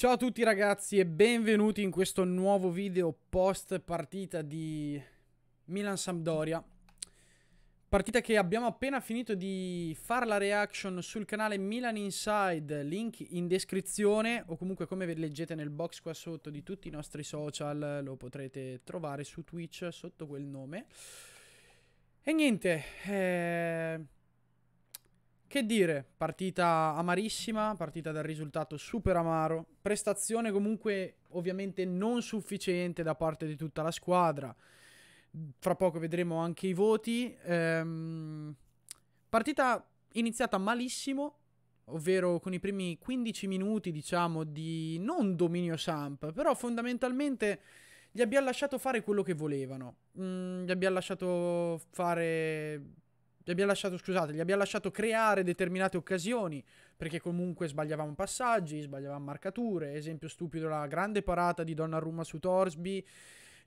Ciao a tutti ragazzi e benvenuti in questo nuovo video post partita di Milan-Sampdoria Partita che abbiamo appena finito di fare la reaction sul canale Milan Inside Link in descrizione o comunque come leggete nel box qua sotto di tutti i nostri social Lo potrete trovare su Twitch sotto quel nome E niente, eh... Che dire, partita amarissima, partita dal risultato super amaro, prestazione comunque ovviamente non sufficiente da parte di tutta la squadra, fra poco vedremo anche i voti, ehm, partita iniziata malissimo, ovvero con i primi 15 minuti diciamo di non dominio Samp, però fondamentalmente gli abbiamo lasciato fare quello che volevano, mm, gli abbiamo lasciato fare gli abbiamo lasciato, scusate, gli abbiamo lasciato creare determinate occasioni, perché comunque sbagliavamo passaggi, sbagliavamo marcature, esempio stupido la grande parata di Donnarumma su Torsby,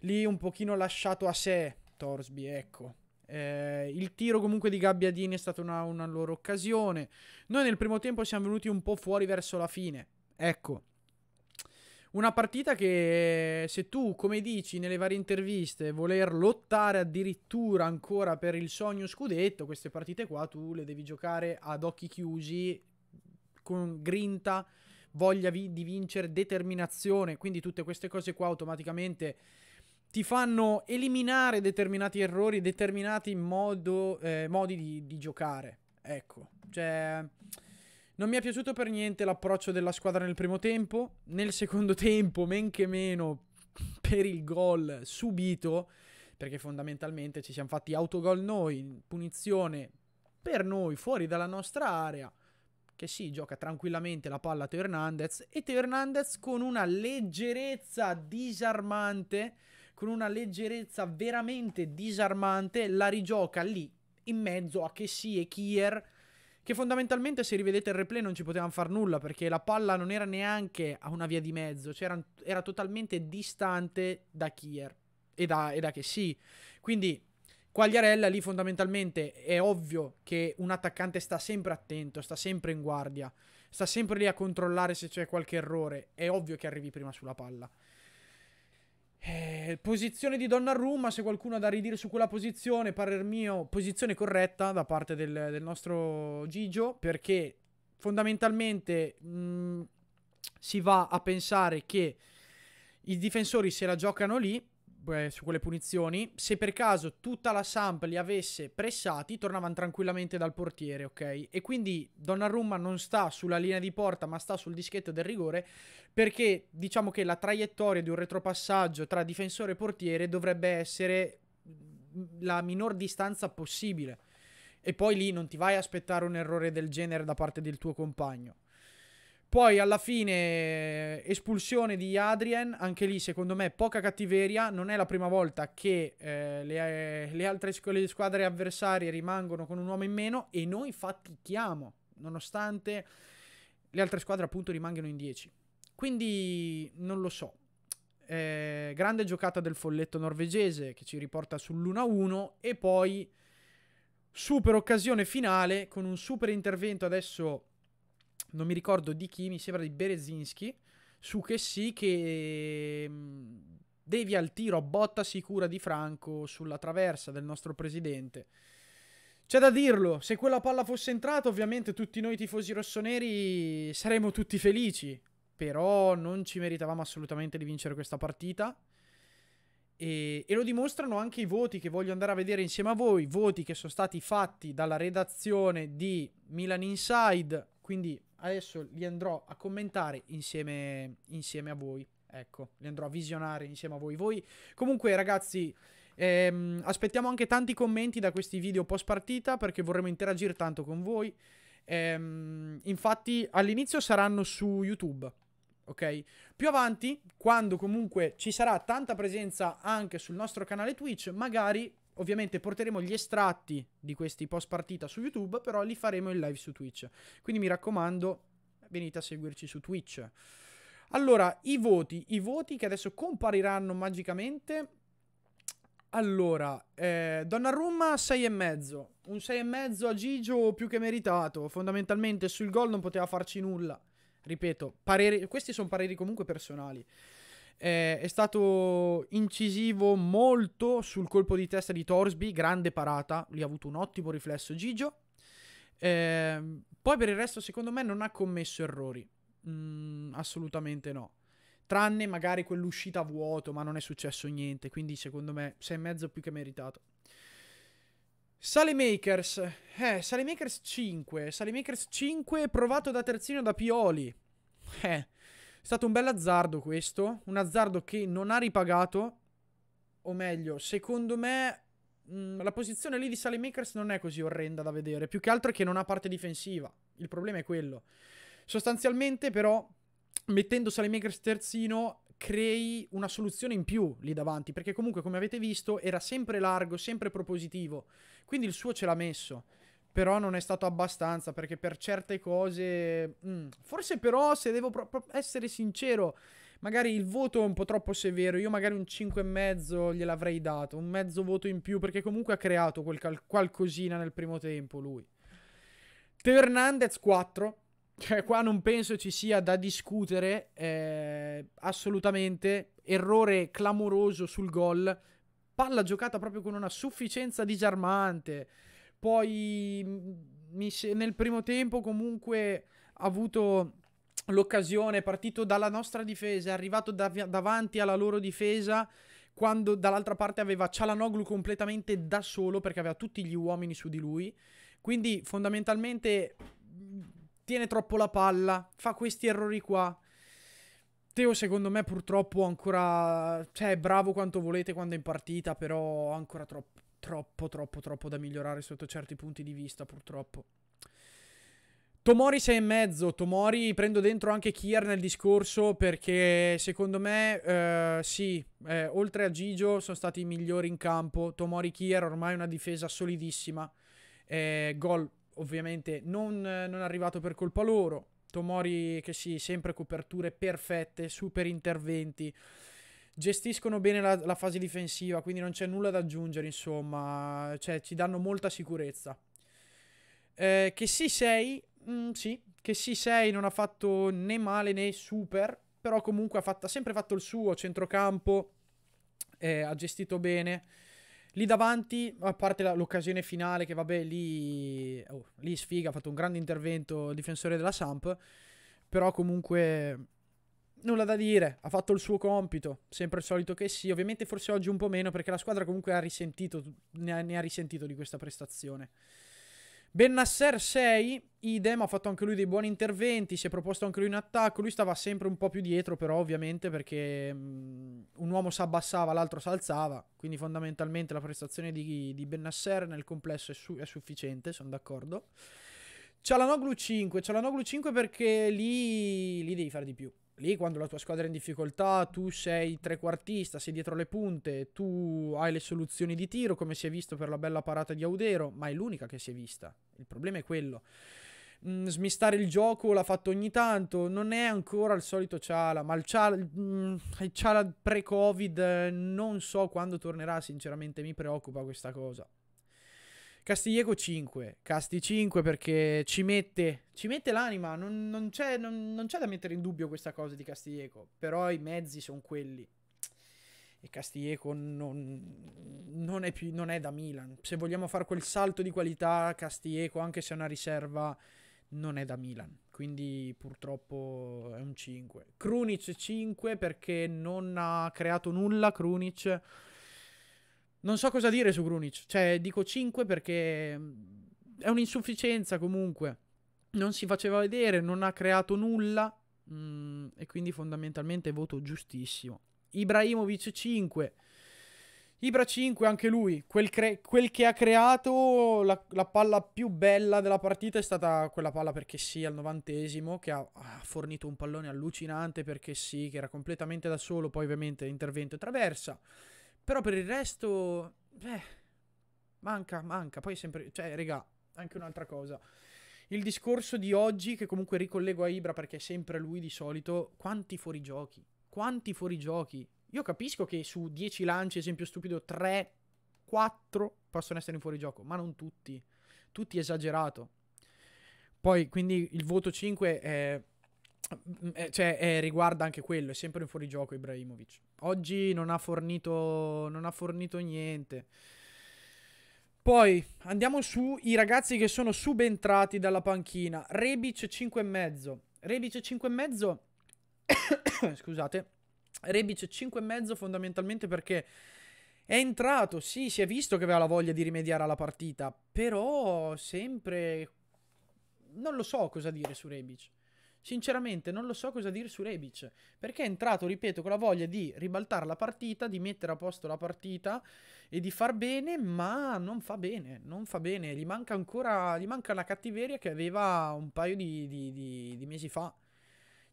lì un pochino lasciato a sé Torsby, ecco. Eh, il tiro comunque di Gabbiadini è stata una, una loro occasione. Noi nel primo tempo siamo venuti un po' fuori verso la fine, ecco. Una partita che se tu, come dici nelle varie interviste, voler lottare addirittura ancora per il sogno scudetto, queste partite qua tu le devi giocare ad occhi chiusi, con grinta, voglia vi- di vincere, determinazione, quindi tutte queste cose qua automaticamente ti fanno eliminare determinati errori, determinati modo, eh, modi di, di giocare. Ecco, cioè... Non mi è piaciuto per niente l'approccio della squadra nel primo tempo, nel secondo tempo men che meno per il gol subito, perché fondamentalmente ci siamo fatti autogol noi, punizione per noi fuori dalla nostra area, che si sì, gioca tranquillamente la palla a Teo Hernandez e Teo Hernandez con una leggerezza disarmante, con una leggerezza veramente disarmante, la rigioca lì in mezzo a Kessie e Kier che fondamentalmente, se rivedete il replay, non ci potevano far nulla perché la palla non era neanche a una via di mezzo, cioè era, era totalmente distante da Kier e da, e da che sì. Quindi Quagliarella lì fondamentalmente è ovvio che un attaccante sta sempre attento, sta sempre in guardia, sta sempre lì a controllare se c'è qualche errore. È ovvio che arrivi prima sulla palla. Eh, posizione di Donnarumma, se qualcuno ha da ridire su quella posizione, parer mio, posizione corretta da parte del, del nostro Gigio, perché fondamentalmente mh, mm, si va a pensare che i difensori se la giocano lì eh, su quelle punizioni, se per caso tutta la Samp li avesse pressati, tornavano tranquillamente dal portiere, ok? E quindi Donnarumma non sta sulla linea di porta, ma sta sul dischetto del rigore, perché diciamo che la traiettoria di un retropassaggio tra difensore e portiere dovrebbe essere mm, la minor distanza possibile. E poi lì non ti vai a aspettare un errore del genere da parte del tuo compagno. Poi alla fine espulsione di Adrien, anche lì secondo me poca cattiveria, non è la prima volta che eh, le, le, altre le squadre avversarie rimangono con un uomo in meno e noi fatichiamo, nonostante le altre squadre appunto rimangano in 10. Quindi non lo so. Eh, grande giocata del folletto norvegese che ci riporta sull'1-1 e poi super occasione finale con un super intervento adesso non mi ricordo di chi, mi sembra di Berezinski, su che sì che mm, devi al tiro botta sicura di Franco sulla traversa del nostro presidente. C'è da dirlo, se quella palla fosse entrata ovviamente tutti noi tifosi rossoneri saremmo tutti felici, però non ci meritavamo assolutamente di vincere questa partita. E, e, lo dimostrano anche i voti che voglio andare a vedere insieme a voi, voti che sono stati fatti dalla redazione di Milan Inside, quindi adesso li andrò a commentare insieme, insieme a voi. Ecco, li andrò a visionare insieme a voi. Voi, comunque, ragazzi, ehm, aspettiamo anche tanti commenti da questi video post partita perché vorremmo interagire tanto con voi. Ehm, infatti, all'inizio saranno su YouTube. Ok? Più avanti, quando comunque ci sarà tanta presenza anche sul nostro canale Twitch, magari Ovviamente porteremo gli estratti di questi post partita su YouTube, però li faremo in live su Twitch. Quindi mi raccomando, venite a seguirci su Twitch. Allora, i voti, i voti che adesso compariranno magicamente. Allora, eh, Donnarumma mezzo, un e mezzo a Gigio più che meritato, fondamentalmente sul gol non poteva farci nulla, ripeto, pareri, questi sono pareri comunque personali eh, è stato incisivo molto sul colpo di testa di Torsby, grande parata, lì ha avuto un ottimo riflesso Gigio. Eh, poi per il resto secondo me non ha commesso errori, mm, assolutamente no. Tranne magari quell'uscita a vuoto, ma non è successo niente, quindi secondo me sei mezzo più che meritato. Salemakers, eh, Salemakers 5, Makers 5 provato da terzino da Pioli. Eh, è stato un bel azzardo questo, un azzardo che non ha ripagato, o meglio, secondo me mh, mm, la posizione lì di Salemakers non è così orrenda da vedere, più che altro è che non ha parte difensiva, il problema è quello. Sostanzialmente però, mettendo Salemakers terzino, crei una soluzione in più lì davanti, perché comunque come avete visto era sempre largo, sempre propositivo, quindi il suo ce l'ha messo. Però non è stato abbastanza perché per certe cose... Mh, mm, forse però se devo pro- essere sincero, magari il voto è un po' troppo severo. Io magari un 5,5 gliel'avrei dato, un mezzo voto in più perché comunque ha creato quel cal- qualcosina nel primo tempo lui. Teo Hernandez 4. Cioè, qua non penso ci sia da discutere. Eh, assolutamente. Errore clamoroso sul gol. Palla giocata proprio con una sufficienza disarmante. Poi mm, nel primo tempo comunque ha avuto l'occasione, è partito dalla nostra difesa, è arrivato dav- davanti alla loro difesa quando dall'altra parte aveva Cialanoglu completamente da solo perché aveva tutti gli uomini su di lui. Quindi fondamentalmente mm, tiene troppo la palla, fa questi errori qua. Teo secondo me purtroppo ancora, cioè è bravo quanto volete quando è in partita, però ancora troppo troppo, troppo, troppo da migliorare sotto certi punti di vista, purtroppo. Tomori 6 e mezzo, Tomori prendo dentro anche Kier nel discorso perché secondo me eh, sì, eh, oltre a Gigio sono stati i migliori in campo, Tomori Kier ormai una difesa solidissima, eh, gol ovviamente non, non arrivato per colpa loro, Tomori che sì, sempre coperture perfette, super interventi, gestiscono bene la, la fase difensiva, quindi non c'è nulla da aggiungere, insomma, cioè ci danno molta sicurezza. Eh, che sì 6, mm, sì, che sì 6 non ha fatto né male né super, però comunque ha, fatto, ha sempre fatto il suo, centrocampo, eh, ha gestito bene. Lì davanti, a parte la, l'occasione finale, che vabbè, lì, oh, lì sfiga, ha fatto un grande intervento il difensore della Samp, però comunque nulla da dire, ha fatto il suo compito, sempre il solito che sì, ovviamente forse oggi un po' meno perché la squadra comunque ha risentito, ne ha, ne ha risentito di questa prestazione. Bennasser 6, idem, ha fatto anche lui dei buoni interventi, si è proposto anche lui in attacco, lui stava sempre un po' più dietro però ovviamente perché um, un uomo si abbassava, l'altro si alzava, quindi fondamentalmente la prestazione di, di Bennasser nel complesso è, su è sufficiente, sono d'accordo. Cialanoglu 5, Cialanoglu 5 perché lì, lì devi fare di più lì quando la tua squadra è in difficoltà, tu sei trequartista, sei dietro le punte, tu hai le soluzioni di tiro, come si è visto per la bella parata di Audero, ma è l'unica che si è vista. Il problema è quello. Mm, smistare il gioco l'ha fatto ogni tanto, non è ancora il solito Ciala, ma il Ciala, mm, il Ciala pre-Covid eh, non so quando tornerà, sinceramente mi preoccupa questa cosa. Castiglieco 5, Casti 5 perché ci mette, ci mette l'anima, non, non, c'è, non, non c'è da mettere in dubbio questa cosa di Castiglieco, però i mezzi sono quelli, e Castiglieco non, non, è più, non, è da Milan. Se vogliamo fare quel salto di qualità, Castiglieco, anche se è una riserva, non è da Milan. Quindi purtroppo è un 5. Krunic 5 perché non ha creato nulla, Krunic non so cosa dire su Grunic. Cioè, dico 5 perché mm, è un'insufficienza comunque. Non si faceva vedere, non ha creato nulla. Mm, e quindi fondamentalmente voto giustissimo. Ibrahimovic 5. Ibra 5, anche lui, quel, quel che ha creato, la, la, palla più bella della partita è stata quella palla perché sì al novantesimo, che ha, ha, fornito un pallone allucinante perché sì, che era completamente da solo, poi ovviamente intervento e traversa. Però per il resto... Beh, manca, manca. Poi sempre... Cioè, regà, anche un'altra cosa. Il discorso di oggi, che comunque ricollego a Ibra perché è sempre lui di solito, quanti fuorigiochi? Quanti fuorigiochi? Io capisco che su 10 lanci, esempio stupido, 3, 4 possono essere in fuorigioco, ma non tutti. Tutti esagerato. Poi, quindi, il voto 5 è Mm, eh, cioè, eh, riguarda anche quello, è sempre in fuorigioco Ibrahimovic. Oggi non ha fornito, non ha fornito niente. Poi andiamo su i ragazzi che sono subentrati dalla panchina. Rebic 5,5. Rebic mezzo. Scusate. Rebic 5 e mezzo fondamentalmente perché è entrato, sì, si è visto che aveva la voglia di rimediare alla partita, però sempre... Non lo so cosa dire su Rebic. Sinceramente non lo so cosa dire su Rebic, perché è entrato, ripeto, con la voglia di ribaltare la partita, di mettere a posto la partita e di far bene, ma non fa bene, non fa bene, gli manca ancora, gli manca la cattiveria che aveva un paio di, di, di, di mesi fa,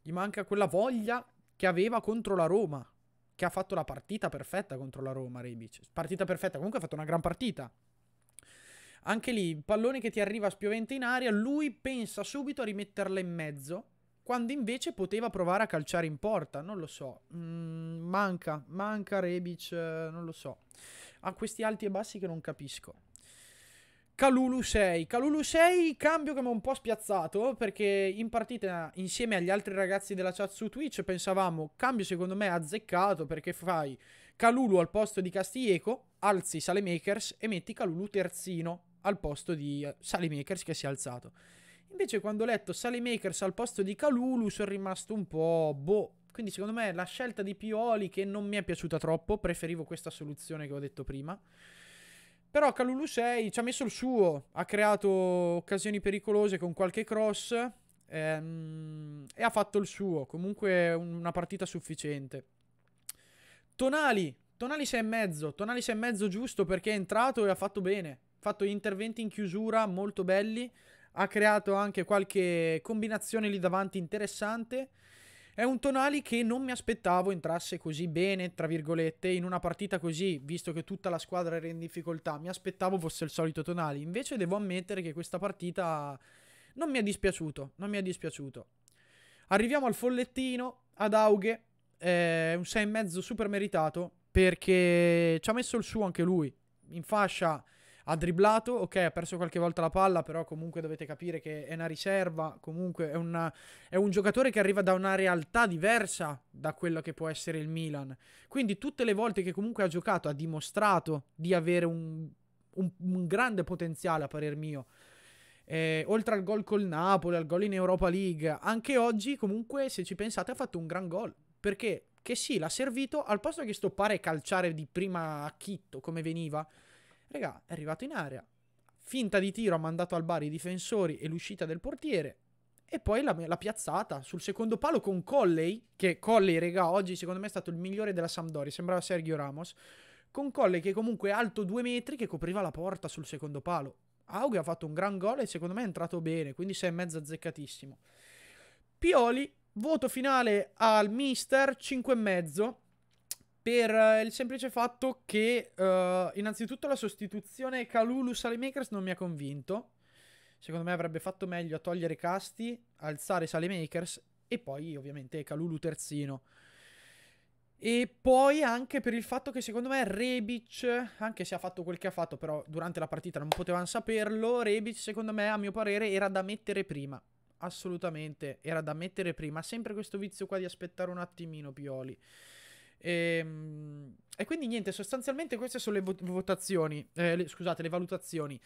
gli manca quella voglia che aveva contro la Roma, che ha fatto la partita perfetta contro la Roma, Rebic, partita perfetta, comunque ha fatto una gran partita, anche lì, pallone che ti arriva spiovente in aria, lui pensa subito a rimetterla in mezzo quando invece poteva provare a calciare in porta, non lo so, mm, manca, manca Rebic, eh, non lo so, ha questi alti e bassi che non capisco. Calulu 6, Calulu 6 cambio che mi ha un po' spiazzato perché in partita insieme agli altri ragazzi della chat su Twitch pensavamo cambio secondo me azzeccato perché fai Calulu al posto di Castieco, alzi Salemakers e metti Calulu terzino al posto di eh, Salemakers che si è alzato. Invece quando ho letto Sally Makers al posto di Calulu sono rimasto un po' boh. Quindi secondo me la scelta di Pioli che non mi è piaciuta troppo, preferivo questa soluzione che ho detto prima. Però Calulu 6 ci ha messo il suo, ha creato occasioni pericolose con qualche cross ehm, e ha fatto il suo, comunque una partita sufficiente. Tonali, Tonali 6,5, Tonali mezzo giusto perché è entrato e ha fatto bene, ha fatto interventi in chiusura molto belli ha creato anche qualche combinazione lì davanti interessante. È un Tonali che non mi aspettavo entrasse così bene, tra virgolette, in una partita così, visto che tutta la squadra era in difficoltà. Mi aspettavo fosse il solito Tonali. Invece devo ammettere che questa partita non mi è dispiaciuto, non mi è dispiaciuto. Arriviamo al follettino, ad Aughe, eh, un 6,5 super meritato, perché ci ha messo il suo anche lui. In fascia ha dribblato, ok, ha perso qualche volta la palla, però comunque dovete capire che è una riserva, comunque è, una, è un giocatore che arriva da una realtà diversa da quello che può essere il Milan. Quindi tutte le volte che comunque ha giocato ha dimostrato di avere un, un, un grande potenziale a parer mio. Eh, oltre al gol col Napoli, al gol in Europa League, anche oggi comunque se ci pensate ha fatto un gran gol. Perché? Che sì, l'ha servito al posto che stoppare e calciare di prima a chitto come veniva Regà, è arrivato in area, finta di tiro ha mandato al bar i difensori e l'uscita del portiere. E poi la, la piazzata sul secondo palo con Colley, che Colley, regà, oggi secondo me è stato il migliore della Sampdoria, sembrava Sergio Ramos, con Colley che comunque è alto due metri che copriva la porta sul secondo palo. Auge ha fatto un gran gol e secondo me è entrato bene, quindi sei e mezzo azzeccatissimo. Pioli, voto finale al mister, 5 e mezzo per eh, il semplice fatto che uh, innanzitutto la sostituzione Calulu Salimakers non mi ha convinto. Secondo me avrebbe fatto meglio a togliere Casti, alzare Salimakers e poi ovviamente Kalulu terzino. E poi anche per il fatto che secondo me Rebic, anche se ha fatto quel che ha fatto, però durante la partita non potevano saperlo, Rebic secondo me a mio parere era da mettere prima. Assolutamente, era da mettere prima. Sempre questo vizio qua di aspettare un attimino Pioli. E, ehm, e quindi niente, sostanzialmente queste sono le votazioni, eh, le, scusate, le valutazioni.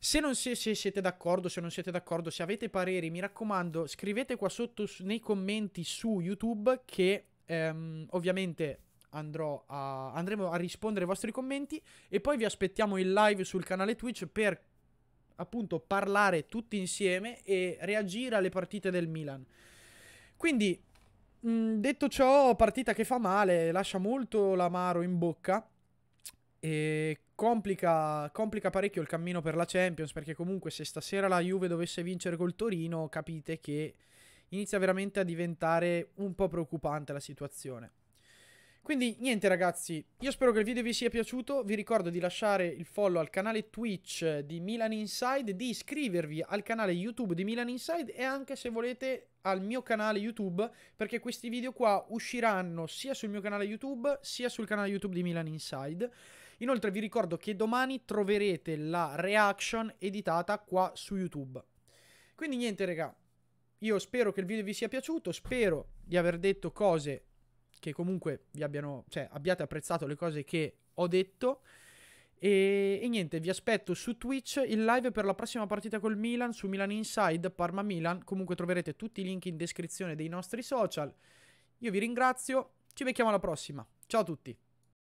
Se non si, se siete d'accordo, se non siete d'accordo, se avete pareri, mi raccomando, scrivete qua sotto su, nei commenti su YouTube che ehm, ovviamente andrò a, andremo a rispondere ai vostri commenti e poi vi aspettiamo in live sul canale Twitch per appunto parlare tutti insieme e reagire alle partite del Milan. Quindi Mm, detto ciò, partita che fa male, lascia molto l'amaro in bocca e complica, complica parecchio il cammino per la Champions perché comunque se stasera la Juve dovesse vincere col Torino capite che inizia veramente a diventare un po' preoccupante la situazione. Quindi niente ragazzi, io spero che il video vi sia piaciuto, vi ricordo di lasciare il follow al canale Twitch di Milan Inside, di iscrivervi al canale YouTube di Milan Inside e anche se volete al mio canale YouTube perché questi video qua usciranno sia sul mio canale YouTube sia sul canale YouTube di Milan Inside. Inoltre vi ricordo che domani troverete la reaction editata qua su YouTube. Quindi niente raga, io spero che il video vi sia piaciuto, spero di aver detto cose che comunque vi abbiano, cioè, abbiate apprezzato le cose che ho detto. E, e, niente, vi aspetto su Twitch il live per la prossima partita col Milan su Milan Inside, Parma Milan. Comunque troverete tutti i link in descrizione dei nostri social. Io vi ringrazio, ci becchiamo alla prossima. Ciao a tutti.